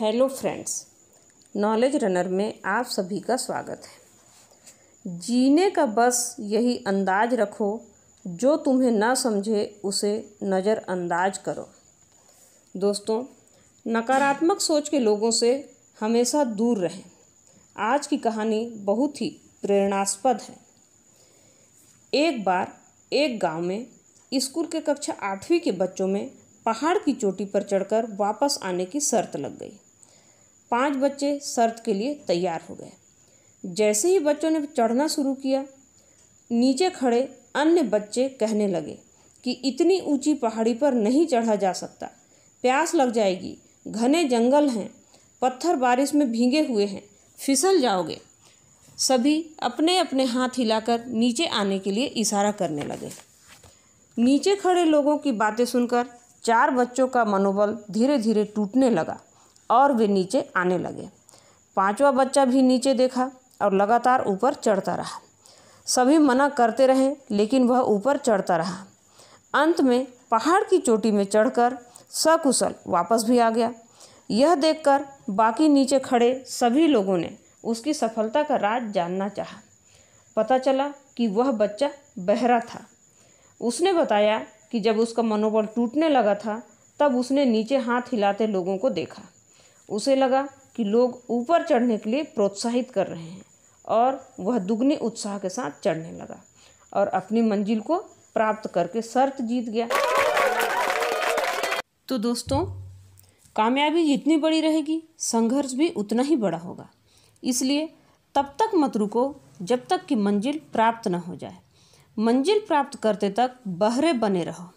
hello friends knowledge runner में आप सभी का स्वागत है जीने का बस यही अंदाज रखो जो तुम्हें ना समझे उसे नज़रअंदाज करो दोस्तों नकारात्मक सोच के लोगों से हमेशा दूर रहें आज की कहानी बहुत ही प्रेरणास्पद है एक बार एक गांव में स्कूल के कक्षा आठवीं के बच्चों में पहाड़ की चोटी पर चढ़कर वापस आने की शर्त लग गई पांच बच्चे शर्त के लिए तैयार हो गए जैसे ही बच्चों ने चढ़ना शुरू किया नीचे खड़े अन्य बच्चे कहने लगे कि इतनी ऊंची पहाड़ी पर नहीं चढ़ा जा सकता प्यास लग जाएगी घने जंगल हैं पत्थर बारिश में भींगे हुए हैं फिसल जाओगे सभी अपने अपने हाथ हिलाकर नीचे आने के लिए इशारा करने लगे नीचे खड़े लोगों की बातें सुनकर चार बच्चों का मनोबल धीरे धीरे टूटने लगा और वे नीचे आने लगे पांचवा बच्चा भी नीचे देखा और लगातार ऊपर चढ़ता रहा सभी मना करते रहे लेकिन वह ऊपर चढ़ता रहा अंत में पहाड़ की चोटी में चढ़कर सकुशल वापस भी आ गया यह देखकर बाकी नीचे खड़े सभी लोगों ने उसकी सफलता का राज जानना चाहा पता चला कि वह बच्चा बहरा था उसने बताया कि जब उसका मनोबल टूटने लगा था तब उसने नीचे हाथ हिलाते लोगों को देखा उसे लगा कि लोग ऊपर चढ़ने के लिए प्रोत्साहित कर रहे हैं और वह दुगने उत्साह के साथ चढ़ने लगा और अपनी मंजिल को प्राप्त करके शर्त जीत गया तो दोस्तों कामयाबी जितनी बड़ी रहेगी संघर्ष भी उतना ही बड़ा होगा इसलिए तब तक मत रुको जब तक कि मंजिल प्राप्त न हो जाए मंजिल प्राप्त करते तक बहरे बने रहो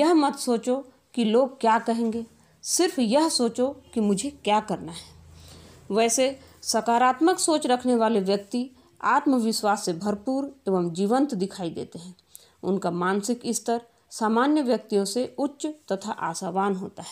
यह मत सोचो कि लोग क्या कहेंगे सिर्फ यह सोचो कि मुझे क्या करना है वैसे सकारात्मक सोच रखने वाले व्यक्ति आत्मविश्वास से भरपूर एवं जीवंत दिखाई देते हैं उनका मानसिक स्तर सामान्य व्यक्तियों से उच्च तथा आशावान होता है